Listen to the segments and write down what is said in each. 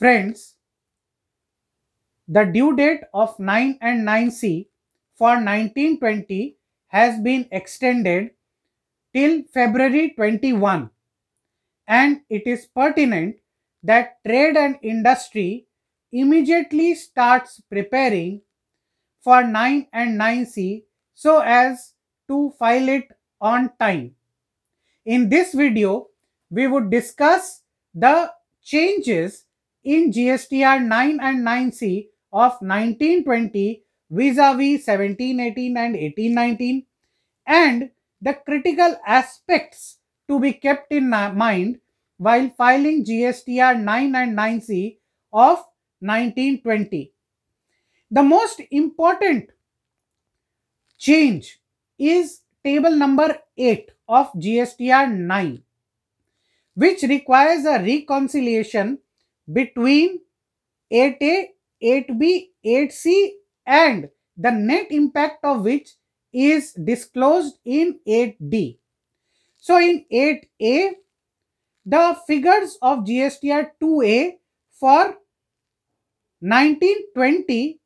Friends, the due date of 9 and 9C for 1920 has been extended till February 21 and it is pertinent that trade and industry immediately starts preparing for 9 and 9C so as to file it on time. In this video, we would discuss the changes in GSTR 9 and 9C of 1920 vis-a-vis 1718 and 1819 and the critical aspects to be kept in mind while filing GSTR 9 and 9C of 1920. The most important change is table number 8 of GSTR 9 which requires a reconciliation between 8A, 8B, 8C and the net impact of which is disclosed in 8D. So in 8A, the figures of GST are 2A for 1920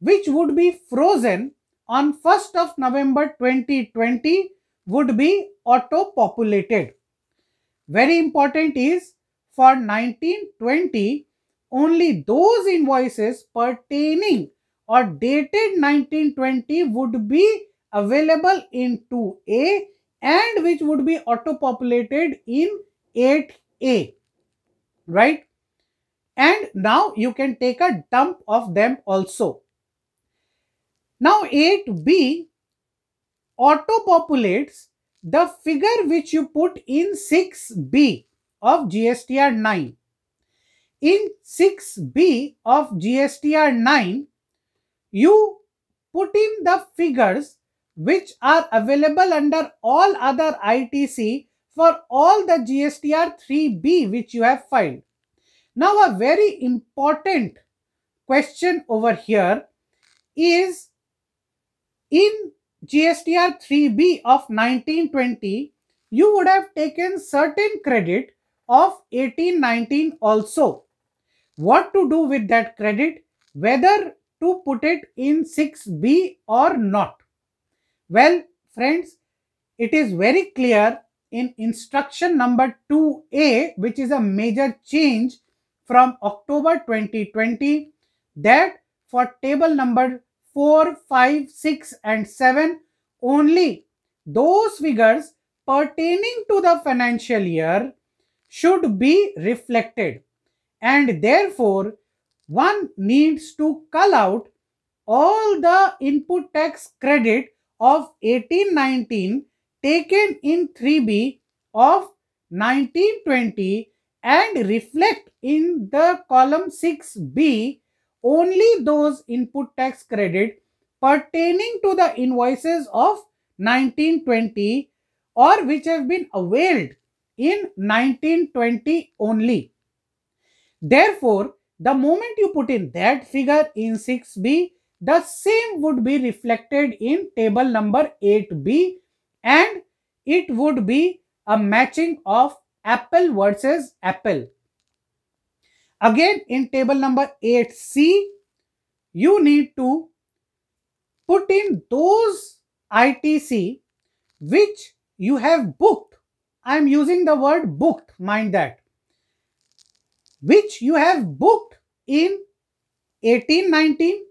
which would be frozen on 1st of November 2020 would be auto-populated. Very important is for 1920, only those invoices pertaining or dated 1920 would be available in 2A and which would be auto-populated in 8A, right? And now you can take a dump of them also. Now 8B auto-populates the figure which you put in 6B of GSTR 9. In 6B of GSTR 9, you put in the figures which are available under all other ITC for all the GSTR 3B which you have filed. Now a very important question over here is in GSTR 3B of 1920, you would have taken certain credit of 1819 also. What to do with that credit, whether to put it in 6B or not. Well, friends, it is very clear in instruction number 2A, which is a major change from October 2020, that for table number 4, 5, 6 and 7, only those figures pertaining to the financial year should be reflected and therefore one needs to cull out all the input tax credit of 1819 taken in 3B of 1920 and reflect in the column 6B only those input tax credit pertaining to the invoices of 1920 or which have been availed in 1920 only. Therefore, the moment you put in that figure in 6b, the same would be reflected in table number 8b and it would be a matching of apple versus apple. Again, in table number 8c, you need to put in those ITC which you have booked I am using the word booked, mind that, which you have booked in 1819,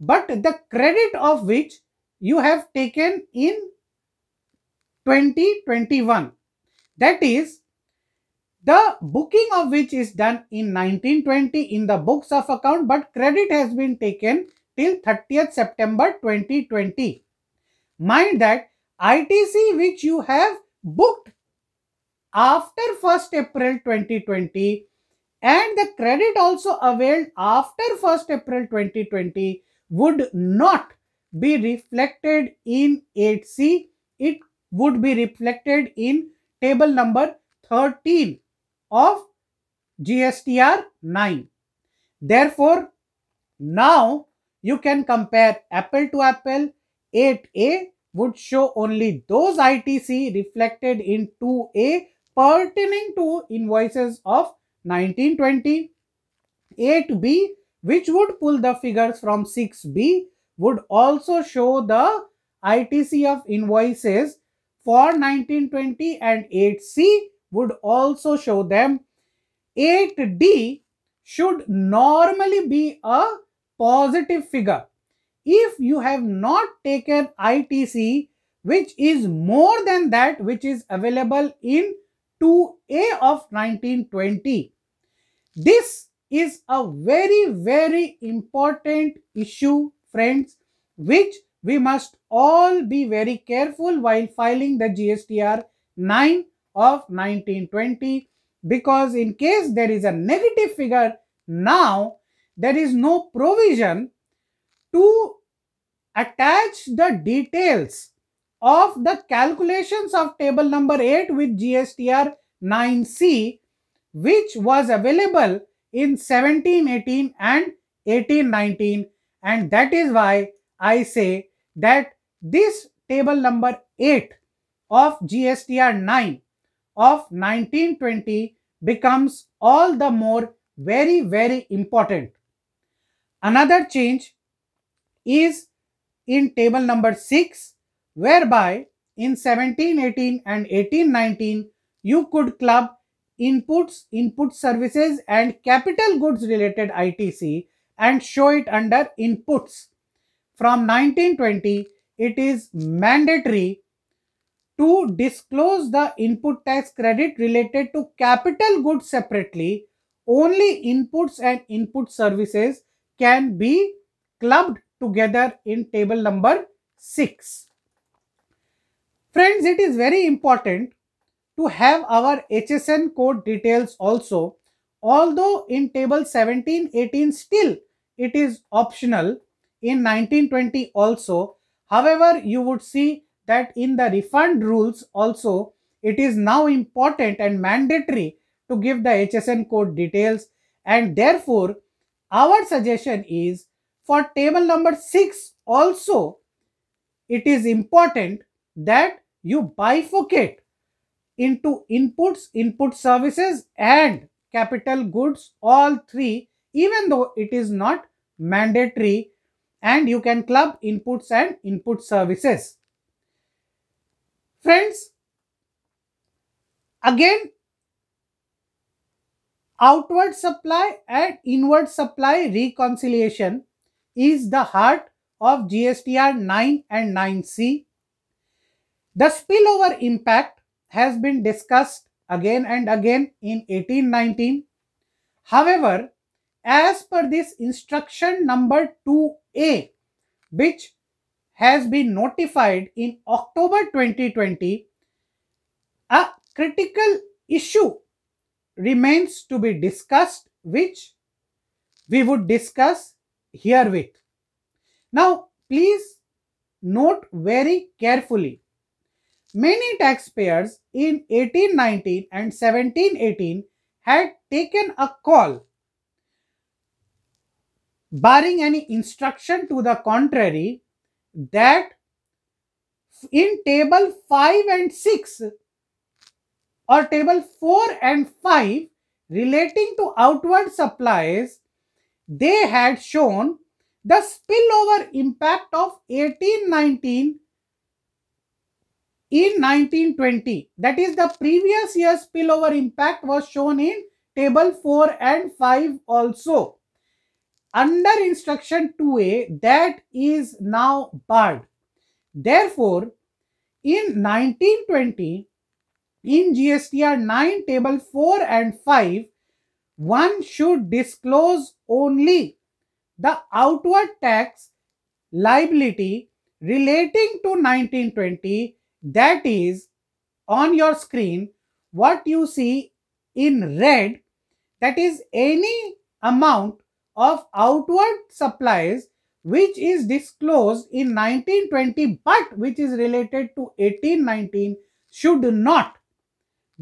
but the credit of which you have taken in 2021. That is, the booking of which is done in 1920 in the books of account, but credit has been taken till 30th September 2020. Mind that ITC which you have booked after 1st April 2020 and the credit also availed after 1st April 2020 would not be reflected in 8C. It would be reflected in table number 13 of GSTR 9. Therefore, now you can compare apple to apple. 8A would show only those ITC reflected in 2A pertaining to invoices of 1920. 8b which would pull the figures from 6b would also show the ITC of invoices for 1920 and 8c would also show them. 8d should normally be a positive figure. If you have not taken ITC which is more than that which is available in to a of 1920. This is a very, very important issue, friends, which we must all be very careful while filing the GSTR 9 of 1920 because in case there is a negative figure now, there is no provision to attach the details of the calculations of table number 8 with GSTR 9C which was available in 1718 and 1819 and that is why I say that this table number 8 of GSTR 9 of 1920 becomes all the more very very important. Another change is in table number 6 whereby in 1718 and 1819 you could club inputs, input services and capital goods related ITC and show it under inputs. From 1920, it is mandatory to disclose the input tax credit related to capital goods separately. Only inputs and input services can be clubbed together in table number 6. Friends, it is very important to have our HSN code details also. Although in table 17, 18 still it is optional in 1920 also. However, you would see that in the refund rules also, it is now important and mandatory to give the HSN code details and therefore our suggestion is for table number 6 also it is important that you bifurcate into inputs, input services and capital goods, all three, even though it is not mandatory and you can club inputs and input services. Friends, again, outward supply and inward supply reconciliation is the heart of GSTR 9 and 9C the spillover impact has been discussed again and again in 1819. However, as per this instruction number 2A, which has been notified in October 2020, a critical issue remains to be discussed, which we would discuss herewith. Now, please note very carefully Many taxpayers in 1819 and 1718 had taken a call barring any instruction to the contrary that in table 5 and 6 or table 4 and 5 relating to outward supplies they had shown the spillover impact of 1819 in 1920. That is the previous year's spillover impact was shown in table 4 and 5 also. Under instruction 2A that is now barred. Therefore, in 1920, in GSTR 9 table 4 and 5, one should disclose only the outward tax liability relating to 1920 that is on your screen, what you see in red, that is any amount of outward supplies which is disclosed in 1920 but which is related to 1819 should not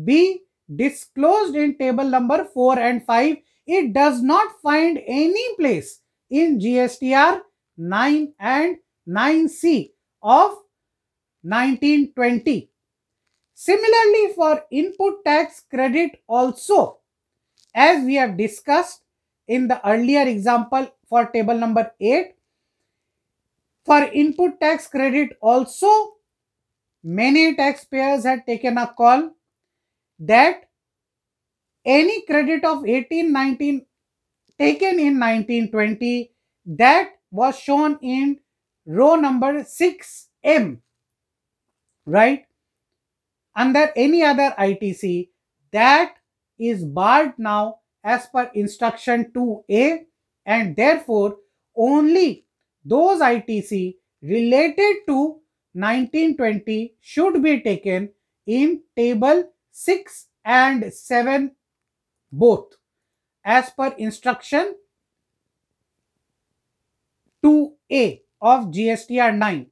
be disclosed in table number 4 and 5. It does not find any place in GSTR 9 and 9C of 1920. Similarly, for input tax credit also, as we have discussed in the earlier example for table number 8, for input tax credit also, many taxpayers had taken a call that any credit of 1819 taken in 1920 that was shown in row number 6M right? Under any other ITC that is barred now as per instruction 2A and therefore only those ITC related to 1920 should be taken in table 6 and 7 both as per instruction 2A of GSTR 9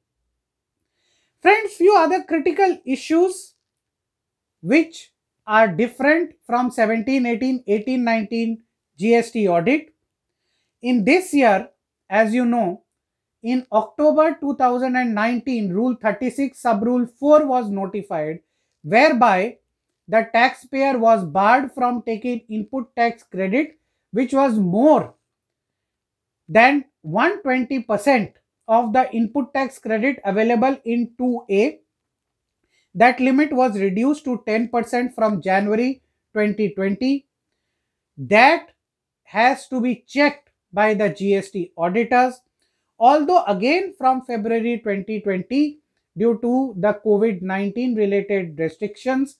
Friends, few other critical issues which are different from 17, 18, 18, 19 GST audit. In this year, as you know, in October 2019, Rule 36, Sub Rule 4 was notified, whereby the taxpayer was barred from taking input tax credit, which was more than 120% of the input tax credit available in 2A. That limit was reduced to 10% from January 2020. That has to be checked by the GST auditors. Although again from February 2020, due to the COVID-19 related restrictions,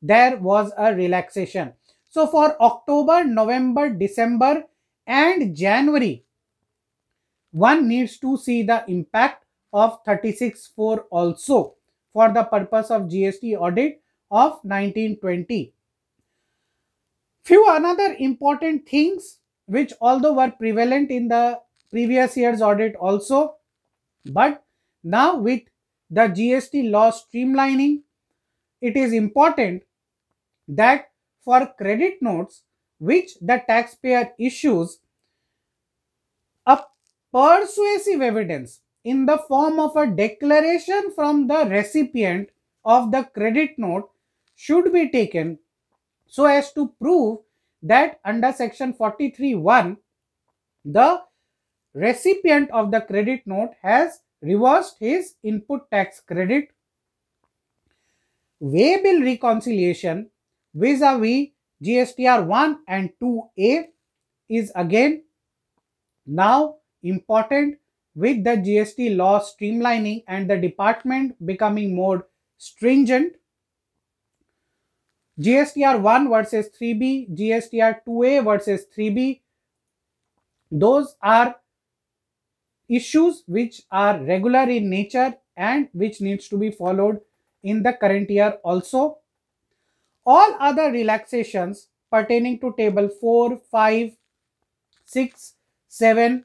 there was a relaxation. So for October, November, December and January, one needs to see the impact of 36.4 also for the purpose of GST audit of 1920. Few another important things which although were prevalent in the previous year's audit also, but now with the GST law streamlining, it is important that for credit notes which the taxpayer issues, a persuasive evidence in the form of a declaration from the recipient of the credit note should be taken so as to prove that under section 43.1 the recipient of the credit note has reversed his input tax credit. Waybill reconciliation vis a -vis GSTR 1 and 2A is again now important with the GST law streamlining and the department becoming more stringent. GSTR 1 versus 3B, GSTR 2A versus 3B, those are issues which are regular in nature and which needs to be followed in the current year also. All other relaxations pertaining to table 4, 5, 6, 7,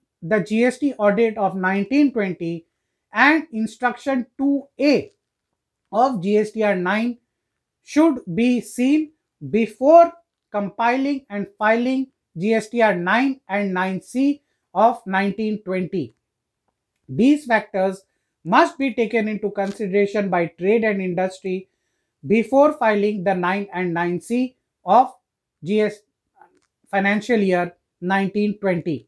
the GST audit of 1920 and instruction 2A of GSTR 9 should be seen before compiling and filing GSTR 9 and 9C of 1920. These factors must be taken into consideration by trade and industry before filing the 9 and 9C of GS financial year 1920.